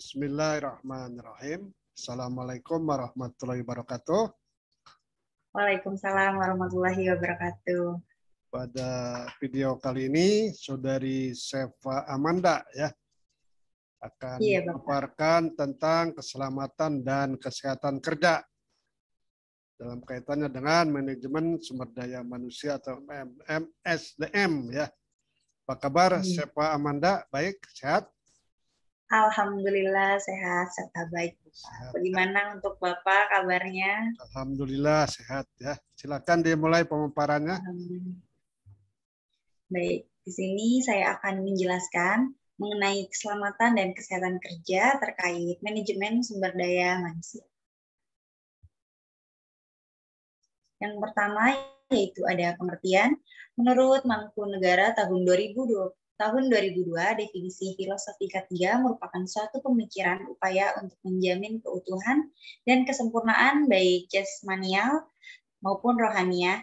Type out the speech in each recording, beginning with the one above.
Bismillahirrahmanirrahim. Assalamualaikum warahmatullahi wabarakatuh. Waalaikumsalam warahmatullahi wabarakatuh. Pada video kali ini, Saudari Sefa Amanda ya akan iya, memaparkan tentang keselamatan dan kesehatan kerja dalam kaitannya dengan manajemen sumber daya manusia atau MSDM ya. Apa kabar hmm. Iya. Sefa Amanda? Baik, sehat? Alhamdulillah sehat serta baik. Sehat. Bagaimana untuk Bapak kabarnya? Alhamdulillah sehat ya. Silakan dimulai pemaparannya. Baik, di sini saya akan menjelaskan mengenai keselamatan dan kesehatan kerja terkait manajemen sumber daya manusia. Yang pertama yaitu ada pengertian menurut Mangku Negara tahun 2020 Tahun 2002, definisi filosofi ketiga merupakan suatu pemikiran upaya untuk menjamin keutuhan dan kesempurnaan baik jasmanial maupun rohania,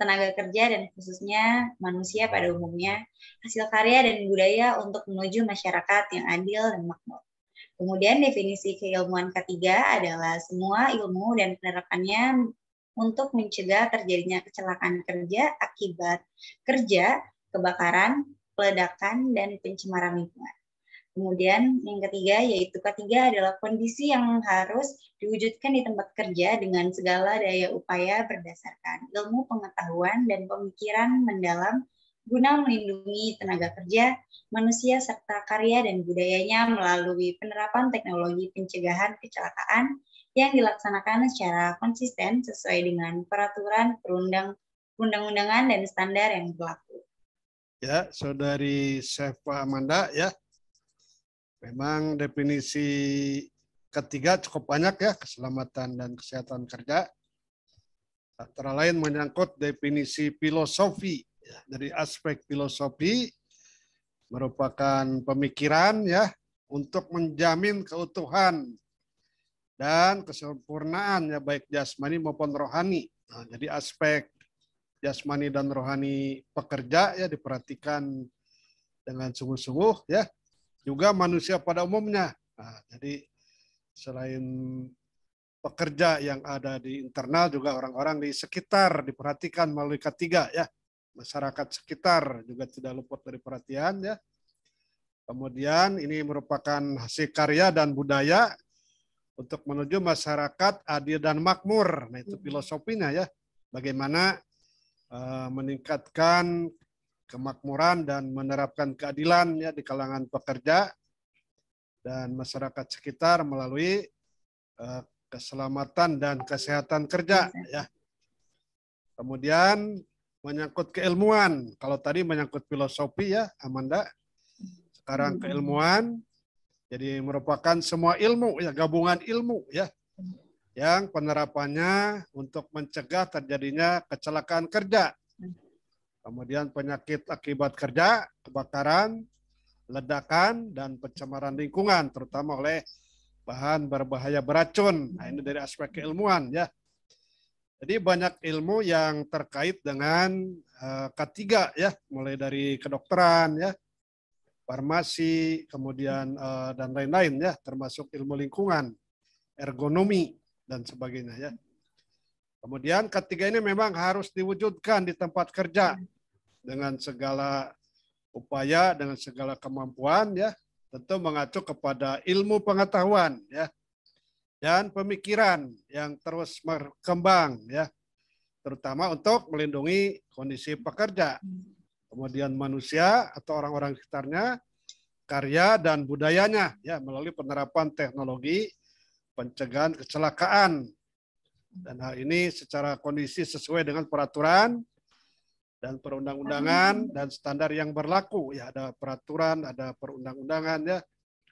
tenaga kerja dan khususnya manusia pada umumnya, hasil karya dan budaya untuk menuju masyarakat yang adil dan makmur. Kemudian definisi keilmuan ketiga adalah semua ilmu dan penerapannya untuk mencegah terjadinya kecelakaan kerja akibat kerja, kebakaran, peledakan, dan pencemaran lingkungan. Kemudian yang ketiga yaitu ketiga adalah kondisi yang harus diwujudkan di tempat kerja dengan segala daya upaya berdasarkan ilmu pengetahuan dan pemikiran mendalam guna melindungi tenaga kerja, manusia serta karya dan budayanya melalui penerapan teknologi pencegahan kecelakaan yang dilaksanakan secara konsisten sesuai dengan peraturan perundang undangan dan standar yang berlaku ya saudari Sefa Amanda ya memang definisi ketiga cukup banyak ya keselamatan dan kesehatan kerja antara lain menyangkut definisi filosofi ya, dari aspek filosofi merupakan pemikiran ya untuk menjamin keutuhan dan kesempurnaan ya baik jasmani maupun rohani. Nah, jadi aspek jasmani dan rohani pekerja ya diperhatikan dengan sungguh-sungguh ya. Juga manusia pada umumnya. Nah, jadi selain pekerja yang ada di internal juga orang-orang di sekitar diperhatikan melalui ketiga ya. Masyarakat sekitar juga tidak luput dari perhatian ya. Kemudian ini merupakan hasil karya dan budaya untuk menuju masyarakat adil dan makmur. Nah itu mm-hmm. filosofinya ya. Bagaimana Eh, meningkatkan kemakmuran dan menerapkan keadilan ya di kalangan pekerja dan masyarakat sekitar melalui eh, keselamatan dan kesehatan kerja ya. Kemudian menyangkut keilmuan. Kalau tadi menyangkut filosofi ya, Amanda. Sekarang hmm. keilmuan jadi merupakan semua ilmu ya, gabungan ilmu ya yang penerapannya untuk mencegah terjadinya kecelakaan kerja. Kemudian penyakit akibat kerja, kebakaran, ledakan, dan pencemaran lingkungan, terutama oleh bahan berbahaya beracun. Nah, ini dari aspek keilmuan ya. Jadi banyak ilmu yang terkait dengan eh, ketiga ya, mulai dari kedokteran ya, farmasi, kemudian eh, dan lain-lain ya, termasuk ilmu lingkungan, ergonomi dan sebagainya ya. Kemudian ketiga ini memang harus diwujudkan di tempat kerja dengan segala upaya, dengan segala kemampuan ya, tentu mengacu kepada ilmu pengetahuan ya dan pemikiran yang terus berkembang ya terutama untuk melindungi kondisi pekerja kemudian manusia atau orang-orang sekitarnya karya dan budayanya ya melalui penerapan teknologi pencegahan kecelakaan. Dan hal ini secara kondisi sesuai dengan peraturan dan perundang-undangan dan standar yang berlaku. Ya ada peraturan, ada perundang-undangan ya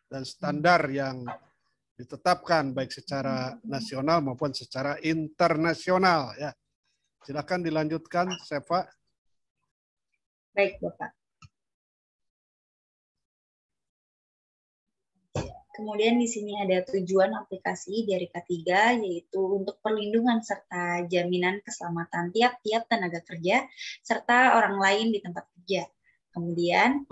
dan standar yang ditetapkan baik secara nasional maupun secara internasional ya. Silakan dilanjutkan, Sefa. Baik, Bapak. Kemudian di sini ada tujuan aplikasi dari K3 yaitu untuk perlindungan serta jaminan keselamatan tiap-tiap tenaga kerja serta orang lain di tempat kerja. Kemudian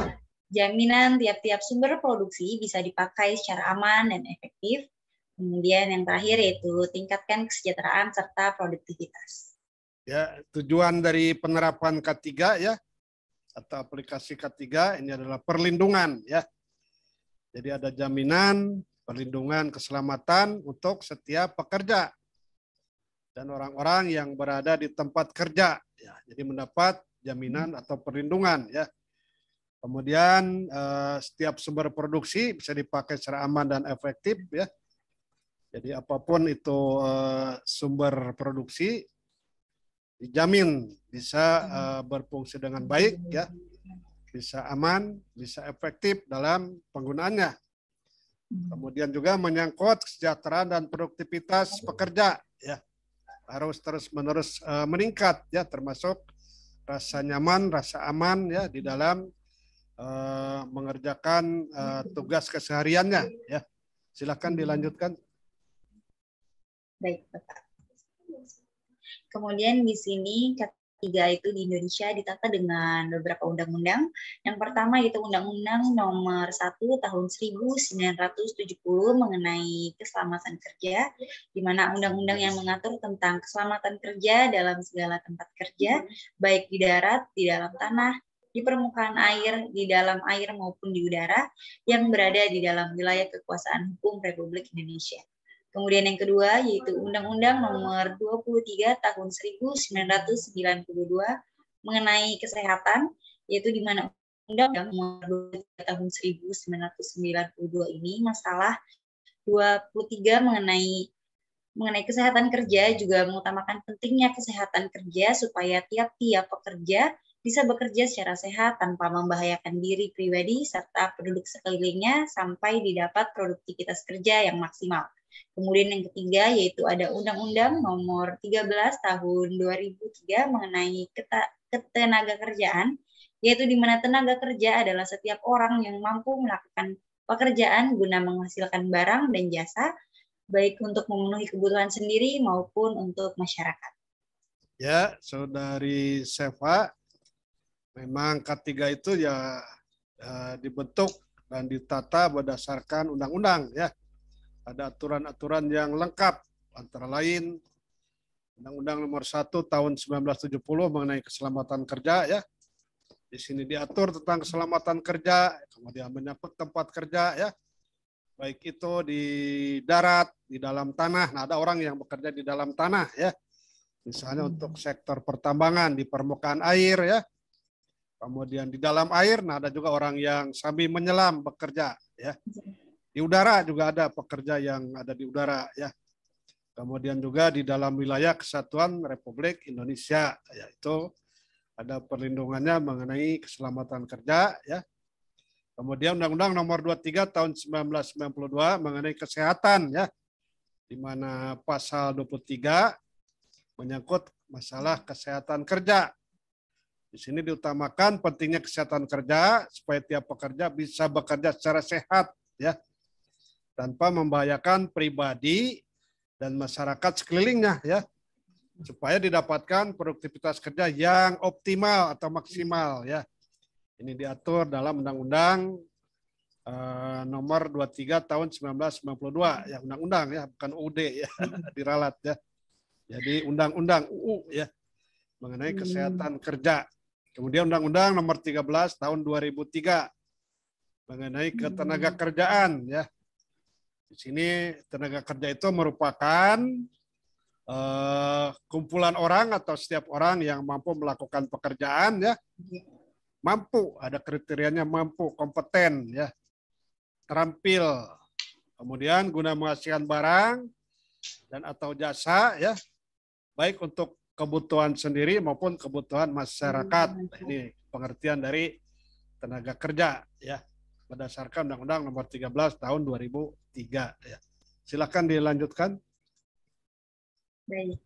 jaminan tiap-tiap sumber produksi bisa dipakai secara aman dan efektif. Kemudian yang terakhir yaitu tingkatkan kesejahteraan serta produktivitas. Ya, tujuan dari penerapan K3 ya atau aplikasi K3 ini adalah perlindungan ya jadi ada jaminan perlindungan keselamatan untuk setiap pekerja dan orang-orang yang berada di tempat kerja. Ya, jadi mendapat jaminan atau perlindungan ya. Kemudian eh, setiap sumber produksi bisa dipakai secara aman dan efektif ya. Jadi apapun itu eh, sumber produksi dijamin bisa eh, berfungsi dengan baik ya bisa aman, bisa efektif dalam penggunaannya. Hmm. Kemudian juga menyangkut kesejahteraan dan produktivitas pekerja ya. Harus terus-menerus uh, meningkat ya termasuk rasa nyaman, rasa aman ya di dalam uh, mengerjakan uh, tugas kesehariannya ya. Silakan dilanjutkan. Baik, Pak. Kemudian di sini kata tiga itu di Indonesia ditata dengan beberapa undang-undang. Yang pertama itu Undang-Undang Nomor 1 Tahun 1970 mengenai keselamatan kerja, di mana undang-undang yang mengatur tentang keselamatan kerja dalam segala tempat kerja, baik di darat, di dalam tanah, di permukaan air, di dalam air maupun di udara yang berada di dalam wilayah kekuasaan hukum Republik Indonesia. Kemudian yang kedua yaitu Undang-Undang Nomor 23 Tahun 1992 mengenai kesehatan yaitu di mana Undang-Undang Nomor 23 Tahun 1992 ini masalah 23 mengenai mengenai kesehatan kerja juga mengutamakan pentingnya kesehatan kerja supaya tiap-tiap pekerja bisa bekerja secara sehat tanpa membahayakan diri pribadi serta penduduk sekelilingnya sampai didapat produktivitas kerja yang maksimal. Kemudian yang ketiga yaitu ada Undang-Undang Nomor 13 Tahun 2003 mengenai ketenaga kerjaan, yaitu di mana tenaga kerja adalah setiap orang yang mampu melakukan pekerjaan guna menghasilkan barang dan jasa, baik untuk memenuhi kebutuhan sendiri maupun untuk masyarakat. Ya, saudari Seva, memang ketiga itu ya eh, dibentuk dan ditata berdasarkan undang-undang ya ada aturan-aturan yang lengkap antara lain Undang-Undang Nomor 1 Tahun 1970 mengenai keselamatan kerja ya. Di sini diatur tentang keselamatan kerja, kemudian menyangkut tempat kerja ya. Baik itu di darat, di dalam tanah. Nah, ada orang yang bekerja di dalam tanah ya. Misalnya untuk sektor pertambangan di permukaan air ya. Kemudian di dalam air, nah ada juga orang yang sambil menyelam bekerja ya. Di udara juga ada pekerja yang ada di udara ya. Kemudian juga di dalam wilayah Kesatuan Republik Indonesia yaitu ada perlindungannya mengenai keselamatan kerja ya. Kemudian Undang-Undang Nomor 23 Tahun 1992 mengenai kesehatan ya. Di mana pasal 23 menyangkut masalah kesehatan kerja. Di sini diutamakan pentingnya kesehatan kerja supaya tiap pekerja bisa bekerja secara sehat ya tanpa membahayakan pribadi dan masyarakat sekelilingnya ya supaya didapatkan produktivitas kerja yang optimal atau maksimal ya. Ini diatur dalam Undang-Undang eh, nomor 23 tahun 1992 ya undang-undang ya bukan UD ya diralat ya. Jadi undang-undang UU ya mengenai kesehatan hmm. kerja. Kemudian Undang-Undang nomor 13 tahun 2003 mengenai ketenaga hmm. kerjaan ya di sini tenaga kerja itu merupakan uh, kumpulan orang atau setiap orang yang mampu melakukan pekerjaan ya. Mampu, ada kriterianya mampu, kompeten ya. Terampil. Kemudian guna menghasilkan barang dan atau jasa ya. Baik untuk kebutuhan sendiri maupun kebutuhan masyarakat. Hmm. Ini pengertian dari tenaga kerja ya berdasarkan Undang-Undang Nomor 13 Tahun 2003. Ya. Silakan dilanjutkan. Baik.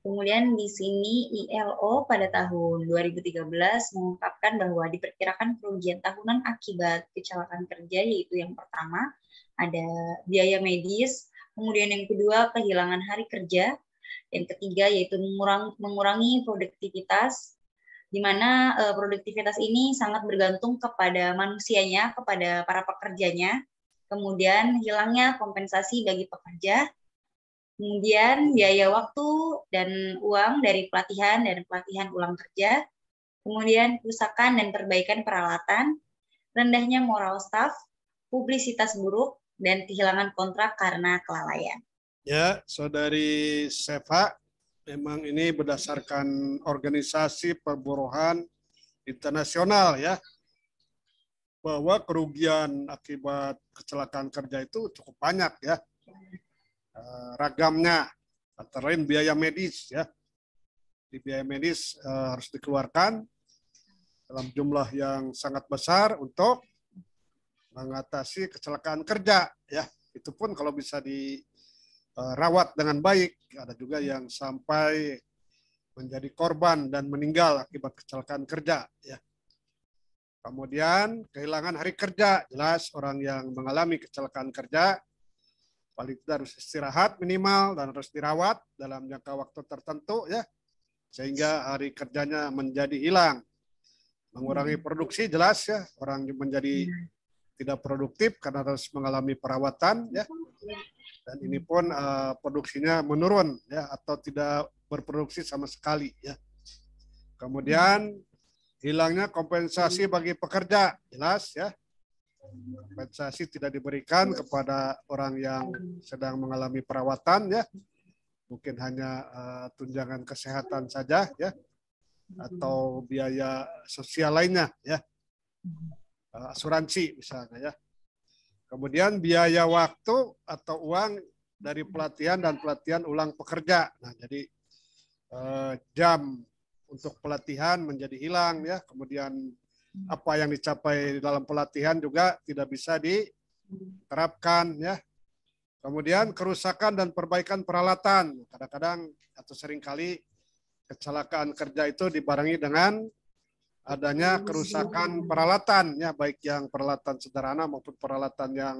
Kemudian di sini ILO pada tahun 2013 mengungkapkan bahwa diperkirakan kerugian tahunan akibat kecelakaan kerja yaitu yang pertama ada biaya medis, kemudian yang kedua kehilangan hari kerja, yang ketiga yaitu mengurangi produktivitas, di mana uh, produktivitas ini sangat bergantung kepada manusianya, kepada para pekerjanya, kemudian hilangnya kompensasi bagi pekerja, kemudian biaya waktu dan uang dari pelatihan dan pelatihan ulang kerja, kemudian kerusakan dan perbaikan peralatan, rendahnya moral staff, publisitas buruk, dan kehilangan kontrak karena kelalaian. Ya, saudari Sefa, memang ini berdasarkan organisasi perburuhan internasional ya bahwa kerugian akibat kecelakaan kerja itu cukup banyak ya eh, ragamnya antara lain biaya medis ya di biaya medis eh, harus dikeluarkan dalam jumlah yang sangat besar untuk mengatasi kecelakaan kerja ya itu pun kalau bisa di Eh, rawat dengan baik, ada juga yang sampai menjadi korban dan meninggal akibat kecelakaan kerja. Ya. Kemudian kehilangan hari kerja, jelas orang yang mengalami kecelakaan kerja paling tidak harus istirahat minimal dan harus dirawat dalam jangka waktu tertentu ya sehingga hari kerjanya menjadi hilang. Mengurangi hmm. produksi jelas ya orang menjadi iya. tidak produktif karena harus mengalami perawatan ya. Iya dan ini pun uh, produksinya menurun ya atau tidak berproduksi sama sekali ya. Kemudian hilangnya kompensasi bagi pekerja jelas ya. Kompensasi tidak diberikan kepada orang yang sedang mengalami perawatan ya. Mungkin hanya uh, tunjangan kesehatan saja ya atau biaya sosial lainnya ya. Uh, asuransi misalnya ya. Kemudian biaya waktu atau uang dari pelatihan dan pelatihan ulang pekerja. Nah, jadi eh, jam untuk pelatihan menjadi hilang ya. Kemudian apa yang dicapai dalam pelatihan juga tidak bisa diterapkan ya. Kemudian kerusakan dan perbaikan peralatan. Kadang-kadang atau seringkali kecelakaan kerja itu dibarengi dengan adanya iya, kerusakan peralatan ya baik yang peralatan sederhana maupun peralatan yang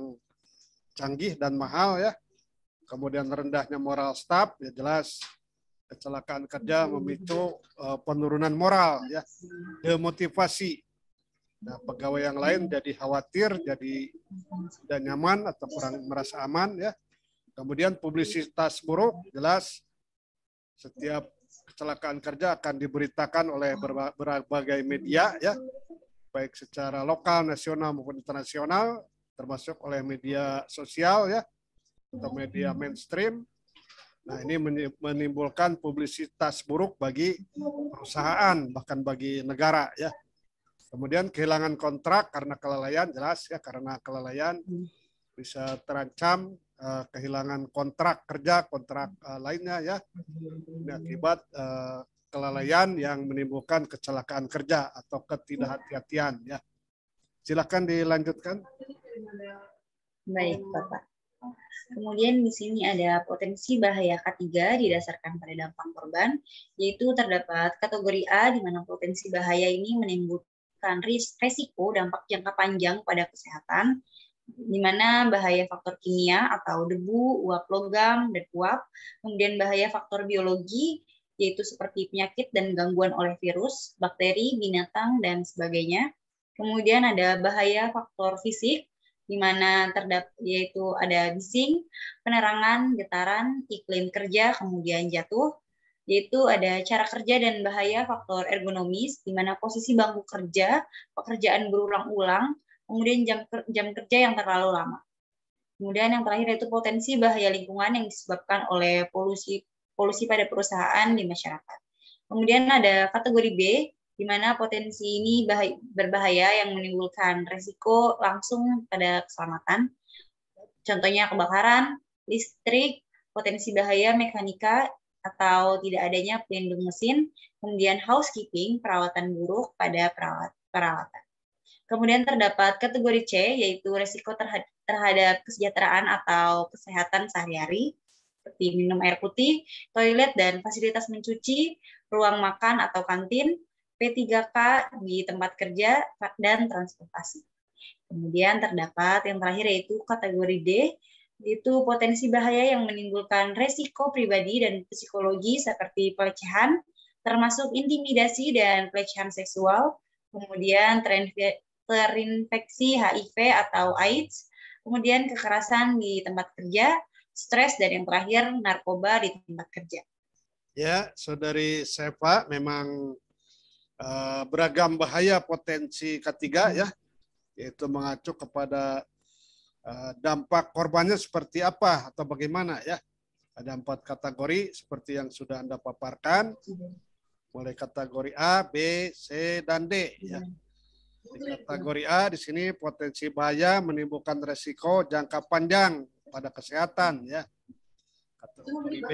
canggih dan mahal ya. Kemudian rendahnya moral staf ya jelas kecelakaan kerja memicu uh, penurunan moral ya, demotivasi. Nah, pegawai yang lain iya. jadi khawatir, jadi tidak nyaman atau kurang merasa aman ya. Kemudian publisitas buruk jelas setiap kecelakaan kerja akan diberitakan oleh berbagai media ya baik secara lokal, nasional maupun internasional termasuk oleh media sosial ya atau media mainstream. Nah, ini menimbulkan publisitas buruk bagi perusahaan bahkan bagi negara ya. Kemudian kehilangan kontrak karena kelalaian jelas ya karena kelalaian bisa terancam uh, kehilangan kontrak kerja, kontrak uh, lainnya ya, ini akibat uh, kelalaian yang menimbulkan kecelakaan kerja atau ketidakhati-hatian ya. Silakan dilanjutkan. Baik, Bapak. Kemudian di sini ada potensi bahaya ketiga didasarkan pada dampak korban, yaitu terdapat kategori A di mana potensi bahaya ini menimbulkan risiko dampak jangka panjang pada kesehatan, di mana bahaya faktor kimia atau debu, uap logam, dan uap, kemudian bahaya faktor biologi, yaitu seperti penyakit dan gangguan oleh virus, bakteri, binatang, dan sebagainya. Kemudian ada bahaya faktor fisik, di mana terdapat yaitu ada bising, penerangan, getaran, iklim kerja, kemudian jatuh, yaitu ada cara kerja dan bahaya faktor ergonomis, di mana posisi bangku kerja, pekerjaan berulang-ulang, kemudian jam, jam kerja yang terlalu lama. Kemudian yang terakhir yaitu potensi bahaya lingkungan yang disebabkan oleh polusi polusi pada perusahaan di masyarakat. Kemudian ada kategori B di mana potensi ini bahaya, berbahaya yang menimbulkan resiko langsung pada keselamatan. Contohnya kebakaran, listrik, potensi bahaya mekanika atau tidak adanya pelindung mesin, kemudian housekeeping, perawatan buruk pada perawat, peralatan. Kemudian terdapat kategori C, yaitu resiko terhadap kesejahteraan atau kesehatan sehari-hari, seperti minum air putih, toilet dan fasilitas mencuci, ruang makan atau kantin, P3K di tempat kerja, dan transportasi. Kemudian terdapat yang terakhir yaitu kategori D, yaitu potensi bahaya yang menimbulkan resiko pribadi dan psikologi seperti pelecehan, termasuk intimidasi dan pelecehan seksual, kemudian terinfeksi HIV atau AIDS, kemudian kekerasan di tempat kerja, stres, dan yang terakhir narkoba di tempat kerja. Ya, saudari Sefa, memang uh, beragam bahaya potensi ketiga ya, hmm. yaitu mengacu kepada uh, dampak korbannya seperti apa atau bagaimana ya. Ada empat kategori seperti yang sudah Anda paparkan, mulai hmm. kategori A, B, C, dan D. Ya. ya di kategori A di sini potensi bahaya menimbulkan resiko jangka panjang pada kesehatan ya. Kategori B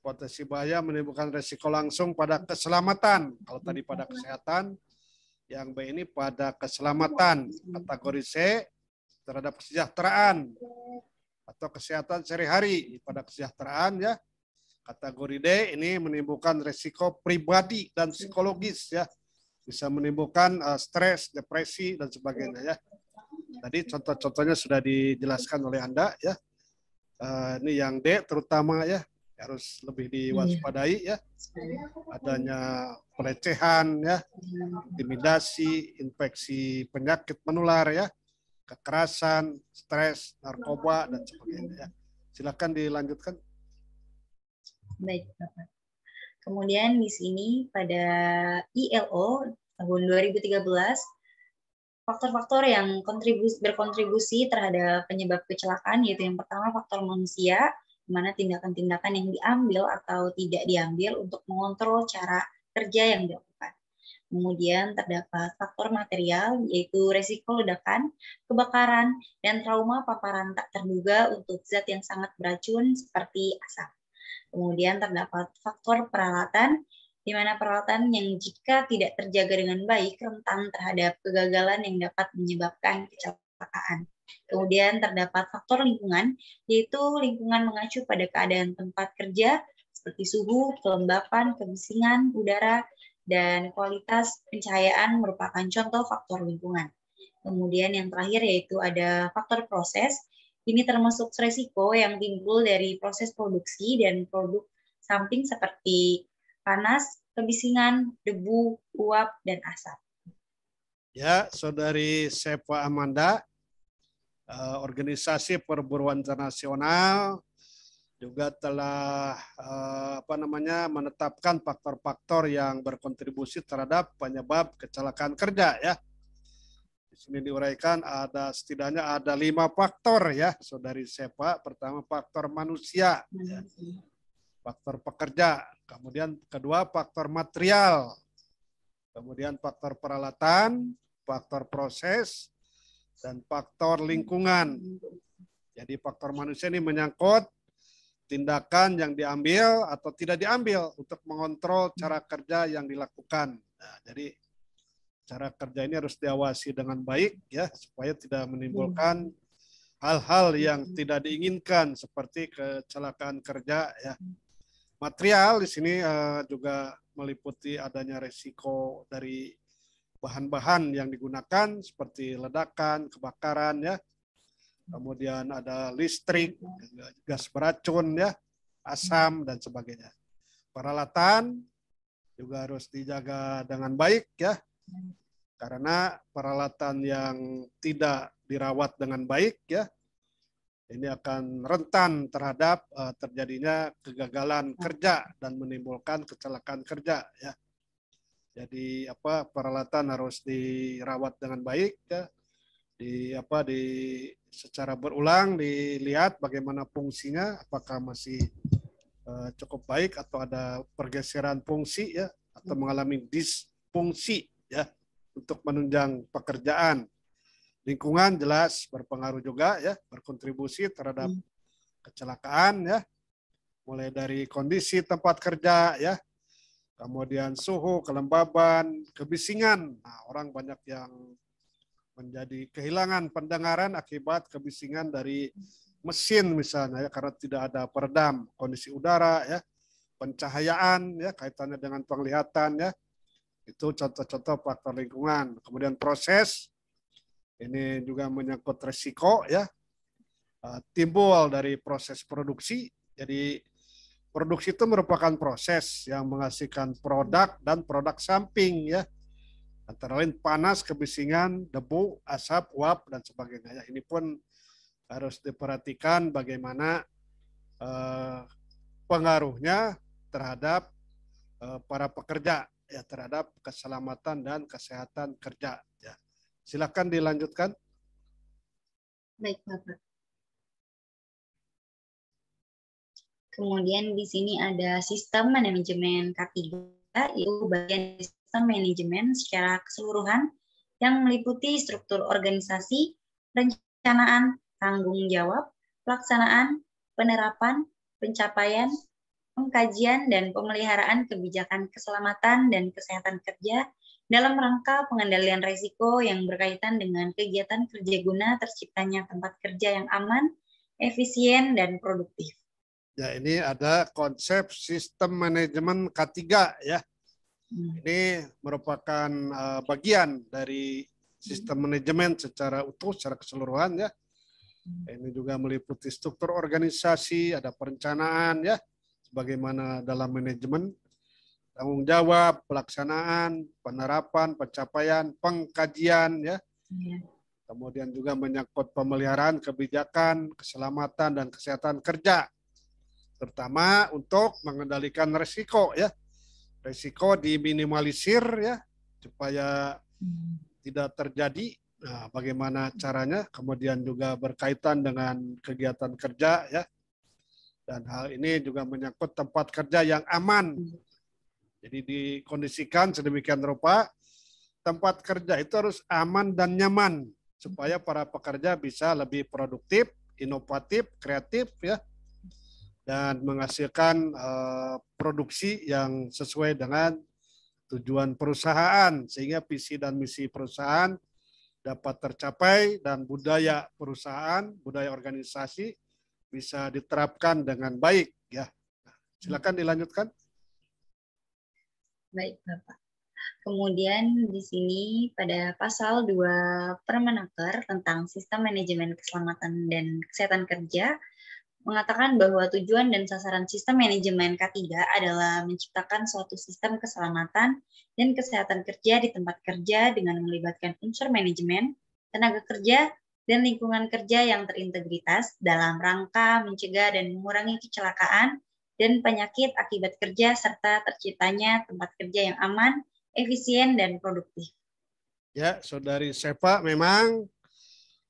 potensi bahaya menimbulkan resiko langsung pada keselamatan. Kalau tadi pada kesehatan, yang B ini pada keselamatan. Kategori C terhadap kesejahteraan atau kesehatan sehari-hari pada kesejahteraan ya. Kategori D ini menimbulkan resiko pribadi dan psikologis ya bisa menimbulkan uh, stres, depresi dan sebagainya ya. Tadi contoh-contohnya sudah dijelaskan oleh Anda ya. Uh, ini yang D terutama ya harus lebih diwaspadai ya. Adanya pelecehan ya, intimidasi, infeksi penyakit menular ya, kekerasan, stres, narkoba dan sebagainya ya. Silakan dilanjutkan. Baik, Bapak. Kemudian di sini pada ILO tahun 2013 faktor-faktor yang kontribusi, berkontribusi terhadap penyebab kecelakaan yaitu yang pertama faktor manusia di mana tindakan-tindakan yang diambil atau tidak diambil untuk mengontrol cara kerja yang dilakukan. Kemudian terdapat faktor material yaitu resiko ledakan, kebakaran, dan trauma paparan tak terduga untuk zat yang sangat beracun seperti asap. Kemudian terdapat faktor peralatan, di mana peralatan yang jika tidak terjaga dengan baik rentan terhadap kegagalan yang dapat menyebabkan kecelakaan. Kemudian terdapat faktor lingkungan, yaitu lingkungan mengacu pada keadaan tempat kerja seperti suhu, kelembapan, kebisingan, udara, dan kualitas pencahayaan merupakan contoh faktor lingkungan. Kemudian yang terakhir yaitu ada faktor proses, ini termasuk resiko yang timbul dari proses produksi dan produk samping seperti panas, kebisingan, debu, uap, dan asap. Ya, saudari Sepa Amanda, eh, organisasi perburuan internasional juga telah eh, apa namanya menetapkan faktor-faktor yang berkontribusi terhadap penyebab kecelakaan kerja ya sini diuraikan ada setidaknya ada lima faktor ya saudari Sepa. Pertama faktor manusia, ya. faktor pekerja, kemudian kedua faktor material, kemudian faktor peralatan, faktor proses, dan faktor lingkungan. Jadi faktor manusia ini menyangkut tindakan yang diambil atau tidak diambil untuk mengontrol cara kerja yang dilakukan. Nah, jadi cara kerja ini harus diawasi dengan baik ya supaya tidak menimbulkan hmm. hal-hal hmm. yang tidak diinginkan seperti kecelakaan kerja ya. Material di sini uh, juga meliputi adanya resiko dari bahan-bahan yang digunakan seperti ledakan, kebakaran ya. Kemudian ada listrik, gas beracun ya, asam dan sebagainya. Peralatan juga harus dijaga dengan baik ya karena peralatan yang tidak dirawat dengan baik ya ini akan rentan terhadap uh, terjadinya kegagalan ah. kerja dan menimbulkan kecelakaan kerja ya. Jadi apa peralatan harus dirawat dengan baik ya. Di apa di secara berulang dilihat bagaimana fungsinya apakah masih uh, cukup baik atau ada pergeseran fungsi ya atau hmm. mengalami disfungsi ya untuk menunjang pekerjaan. Lingkungan jelas berpengaruh juga ya, berkontribusi terhadap hmm. kecelakaan ya. Mulai dari kondisi tempat kerja ya, kemudian suhu, kelembaban, kebisingan. Nah, orang banyak yang menjadi kehilangan pendengaran akibat kebisingan dari mesin misalnya ya karena tidak ada peredam kondisi udara ya pencahayaan ya kaitannya dengan penglihatan ya itu contoh-contoh faktor lingkungan. Kemudian proses, ini juga menyangkut resiko ya, eh, timbul dari proses produksi. Jadi produksi itu merupakan proses yang menghasilkan produk dan produk samping ya. Antara lain panas, kebisingan, debu, asap, uap, dan sebagainya. Ya. Ini pun harus diperhatikan bagaimana eh, pengaruhnya terhadap eh, para pekerja ya terhadap keselamatan dan kesehatan kerja. Ya. Silakan dilanjutkan. Baik, Bapak. Kemudian di sini ada sistem manajemen K3, yaitu bagian sistem manajemen secara keseluruhan yang meliputi struktur organisasi, rencanaan, tanggung jawab, pelaksanaan, penerapan, pencapaian, pengkajian dan pemeliharaan kebijakan keselamatan dan kesehatan kerja dalam rangka pengendalian risiko yang berkaitan dengan kegiatan kerja guna terciptanya tempat kerja yang aman, efisien, dan produktif. Ya, ini ada konsep sistem manajemen K3 ya. Hmm. Ini merupakan eh, bagian dari sistem manajemen secara utuh, secara keseluruhan ya. Hmm. Ini juga meliputi struktur organisasi, ada perencanaan ya, bagaimana dalam manajemen, tanggung jawab, pelaksanaan, penerapan, pencapaian, pengkajian, ya. Iya. Kemudian juga menyangkut pemeliharaan kebijakan, keselamatan dan kesehatan kerja, terutama untuk mengendalikan resiko, ya. Resiko diminimalisir, ya, supaya hmm. tidak terjadi Nah, bagaimana caranya? Kemudian juga berkaitan dengan kegiatan kerja ya. Dan hal ini juga menyangkut tempat kerja yang aman. Jadi dikondisikan sedemikian rupa tempat kerja itu harus aman dan nyaman supaya para pekerja bisa lebih produktif, inovatif, kreatif ya dan menghasilkan uh, produksi yang sesuai dengan tujuan perusahaan sehingga visi dan misi perusahaan dapat tercapai dan budaya perusahaan, budaya organisasi bisa diterapkan dengan baik ya. Silakan dilanjutkan. Baik, Bapak. Kemudian di sini pada pasal 2 Permenaker tentang sistem manajemen keselamatan dan kesehatan kerja mengatakan bahwa tujuan dan sasaran sistem manajemen K3 adalah menciptakan suatu sistem keselamatan dan kesehatan kerja di tempat kerja dengan melibatkan unsur manajemen, tenaga kerja, dan lingkungan kerja yang terintegritas dalam rangka mencegah dan mengurangi kecelakaan dan penyakit akibat kerja serta terciptanya tempat kerja yang aman, efisien, dan produktif. Ya, Saudari Sepa, memang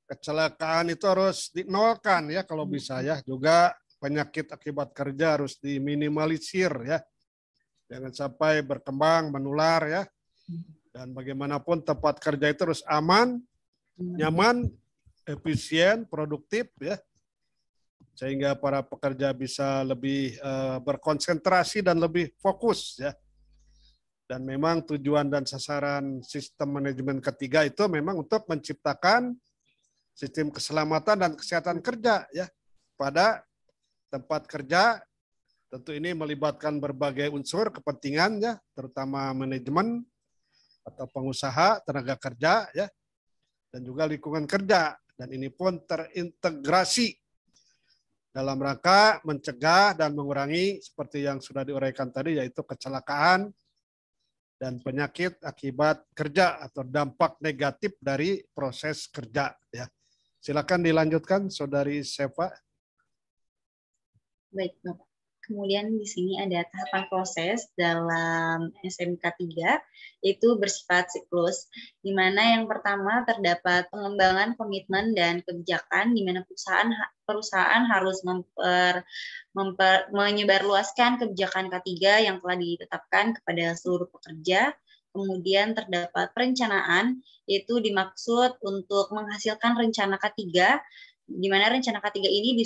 kecelakaan itu harus dinolkan ya kalau hmm. bisa ya. Juga penyakit akibat kerja harus diminimalisir ya. Jangan sampai berkembang, menular ya. Hmm. Dan bagaimanapun tempat kerja itu harus aman, hmm. nyaman, efisien, produktif ya. Sehingga para pekerja bisa lebih uh, berkonsentrasi dan lebih fokus ya. Dan memang tujuan dan sasaran sistem manajemen ketiga itu memang untuk menciptakan sistem keselamatan dan kesehatan kerja ya pada tempat kerja. Tentu ini melibatkan berbagai unsur kepentingan ya, terutama manajemen atau pengusaha, tenaga kerja ya, dan juga lingkungan kerja. Dan ini pun terintegrasi dalam rangka mencegah dan mengurangi seperti yang sudah diuraikan tadi yaitu kecelakaan dan penyakit akibat kerja atau dampak negatif dari proses kerja ya. Silakan dilanjutkan Saudari Seva. Baik, Bapak. Kemudian di sini ada tahapan proses dalam SMK 3 itu bersifat siklus, di mana yang pertama terdapat pengembangan komitmen dan kebijakan, di mana perusahaan perusahaan harus memper, memper, menyebarluaskan kebijakan K3 yang telah ditetapkan kepada seluruh pekerja. Kemudian terdapat perencanaan, yaitu dimaksud untuk menghasilkan rencana K3 di mana rencana K ketiga ini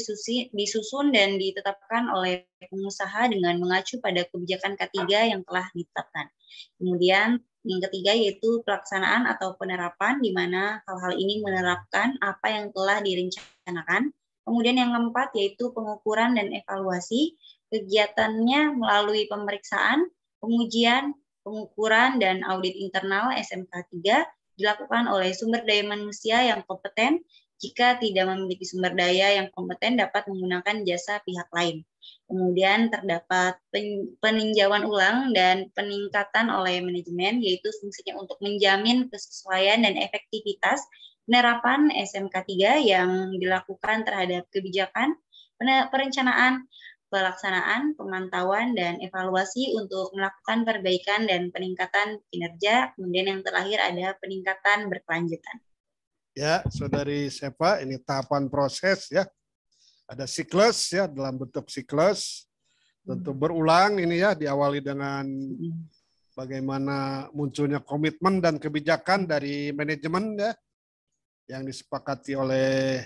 disusun dan ditetapkan oleh pengusaha dengan mengacu pada kebijakan K ketiga yang telah ditetapkan. Kemudian yang ketiga yaitu pelaksanaan atau penerapan di mana hal-hal ini menerapkan apa yang telah direncanakan. Kemudian yang keempat yaitu pengukuran dan evaluasi kegiatannya melalui pemeriksaan, pengujian, pengukuran dan audit internal SMK 3 dilakukan oleh sumber daya manusia yang kompeten jika tidak memiliki sumber daya yang kompeten dapat menggunakan jasa pihak lain. Kemudian terdapat peninjauan ulang dan peningkatan oleh manajemen, yaitu fungsinya untuk menjamin kesesuaian dan efektivitas penerapan SMK 3 yang dilakukan terhadap kebijakan, perencanaan, pelaksanaan, pemantauan, dan evaluasi untuk melakukan perbaikan dan peningkatan kinerja. Kemudian yang terakhir ada peningkatan berkelanjutan ya saudari Sepa ini tahapan proses ya ada siklus ya dalam bentuk siklus tentu hmm. berulang ini ya diawali dengan hmm. bagaimana munculnya komitmen dan kebijakan dari manajemen ya yang disepakati oleh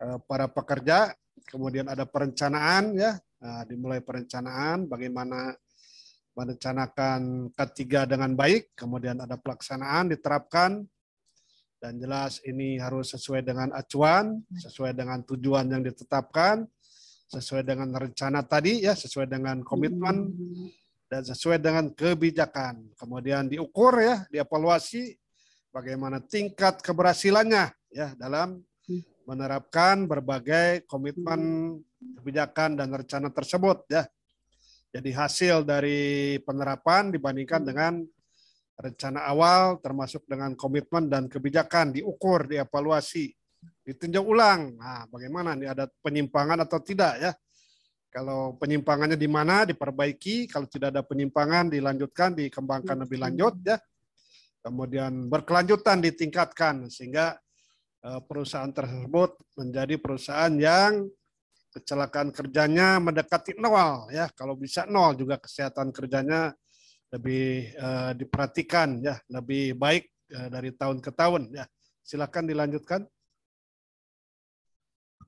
eh, para pekerja kemudian ada perencanaan ya nah, dimulai perencanaan bagaimana merencanakan ketiga dengan baik kemudian ada pelaksanaan diterapkan dan jelas ini harus sesuai dengan acuan, sesuai dengan tujuan yang ditetapkan, sesuai dengan rencana tadi ya, sesuai dengan komitmen dan sesuai dengan kebijakan. Kemudian diukur ya, dievaluasi bagaimana tingkat keberhasilannya ya dalam menerapkan berbagai komitmen kebijakan dan rencana tersebut ya. Jadi hasil dari penerapan dibandingkan dengan rencana awal termasuk dengan komitmen dan kebijakan diukur, dievaluasi, ditinjau ulang. Nah, bagaimana nih ada penyimpangan atau tidak ya? Kalau penyimpangannya di mana diperbaiki, kalau tidak ada penyimpangan dilanjutkan, dikembangkan lebih lanjut ya. Kemudian berkelanjutan ditingkatkan sehingga eh, perusahaan tersebut menjadi perusahaan yang kecelakaan kerjanya mendekati nol ya. Kalau bisa nol juga kesehatan kerjanya lebih uh, diperhatikan ya, lebih baik uh, dari tahun ke tahun ya. Silakan dilanjutkan.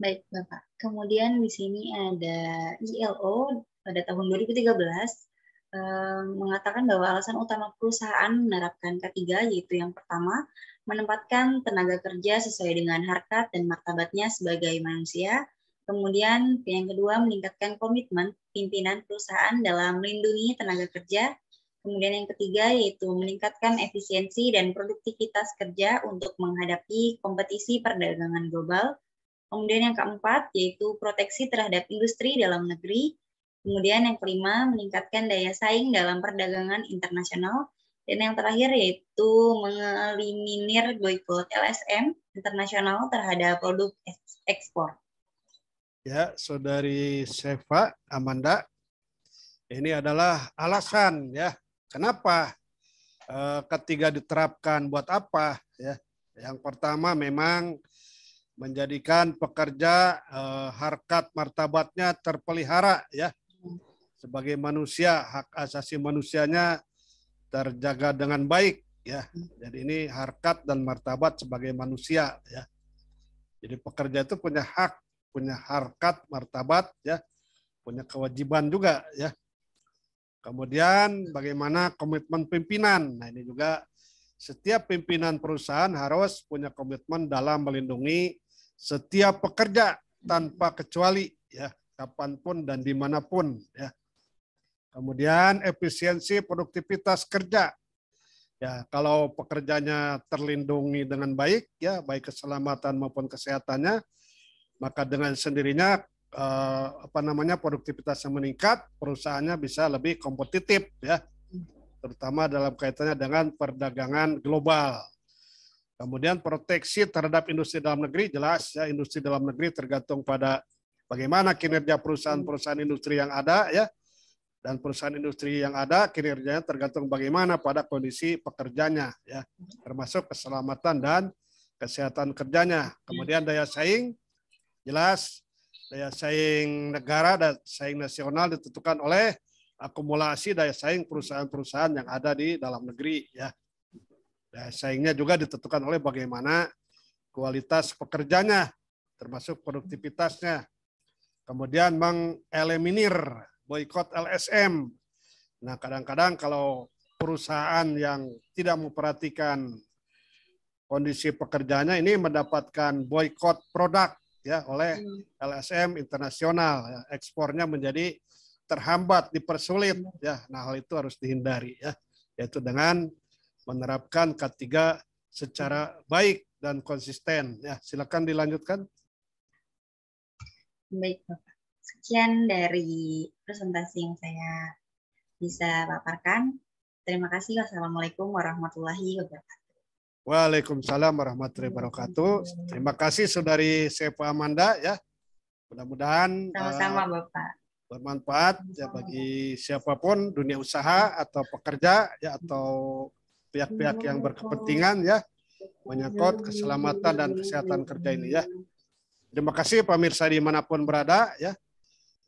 Baik, Bapak. Kemudian di sini ada ILO pada tahun 2013 uh, eh, mengatakan bahwa alasan utama perusahaan menerapkan ketiga yaitu yang pertama, menempatkan tenaga kerja sesuai dengan harkat dan martabatnya sebagai manusia. Kemudian yang kedua, meningkatkan komitmen pimpinan perusahaan dalam melindungi tenaga kerja Kemudian yang ketiga yaitu meningkatkan efisiensi dan produktivitas kerja untuk menghadapi kompetisi perdagangan global. Kemudian yang keempat yaitu proteksi terhadap industri dalam negeri. Kemudian yang kelima meningkatkan daya saing dalam perdagangan internasional. Dan yang terakhir yaitu mengeliminir boykot LSM internasional terhadap produk ekspor. Ya, saudari Sefa Amanda, ini adalah alasan ya Kenapa? Eh, ketiga diterapkan buat apa? Ya, yang pertama memang menjadikan pekerja e, harkat martabatnya terpelihara ya sebagai manusia hak asasi manusianya terjaga dengan baik ya jadi ini harkat dan martabat sebagai manusia ya jadi pekerja itu punya hak punya harkat martabat ya punya kewajiban juga ya Kemudian bagaimana komitmen pimpinan. Nah ini juga setiap pimpinan perusahaan harus punya komitmen dalam melindungi setiap pekerja tanpa kecuali ya kapanpun dan dimanapun ya. Kemudian efisiensi produktivitas kerja. Ya, kalau pekerjanya terlindungi dengan baik ya, baik keselamatan maupun kesehatannya, maka dengan sendirinya eh, apa namanya produktivitasnya meningkat, perusahaannya bisa lebih kompetitif ya, terutama dalam kaitannya dengan perdagangan global. Kemudian proteksi terhadap industri dalam negeri jelas ya industri dalam negeri tergantung pada bagaimana kinerja perusahaan-perusahaan industri yang ada ya dan perusahaan industri yang ada kinerjanya tergantung bagaimana pada kondisi pekerjanya ya termasuk keselamatan dan kesehatan kerjanya. Kemudian daya saing jelas daya saing negara dan saing nasional ditentukan oleh akumulasi daya saing perusahaan-perusahaan yang ada di dalam negeri ya. Daya saingnya juga ditentukan oleh bagaimana kualitas pekerjanya termasuk produktivitasnya. Kemudian mengeliminir boykot LSM. Nah, kadang-kadang kalau perusahaan yang tidak memperhatikan kondisi pekerjanya ini mendapatkan boykot produk ya oleh LSM internasional. Ya. Ekspornya menjadi terhambat, dipersulit ya. Nah, hal itu harus dihindari ya, yaitu dengan menerapkan K3 secara baik dan konsisten ya. Silakan dilanjutkan. Baik, Bapak. Sekian dari presentasi yang saya bisa paparkan. Terima kasih. Wassalamualaikum warahmatullahi wabarakatuh. Waalaikumsalam warahmatullahi wabarakatuh. Terima kasih saudari Sepa Amanda ya. Mudah-mudahan sama-sama eh, Bapak. Bermanfaat ya bagi siapapun dunia usaha atau pekerja ya atau pihak-pihak yang berkepentingan ya menyangkut keselamatan dan kesehatan kerja ini ya. Terima kasih pemirsa dimanapun berada ya.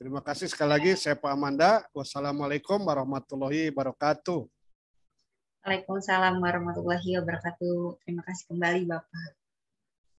Terima kasih sekali lagi saya Pak Amanda. Wassalamualaikum warahmatullahi wabarakatuh. Waalaikumsalam warahmatullahi wabarakatuh. Terima kasih kembali Bapak.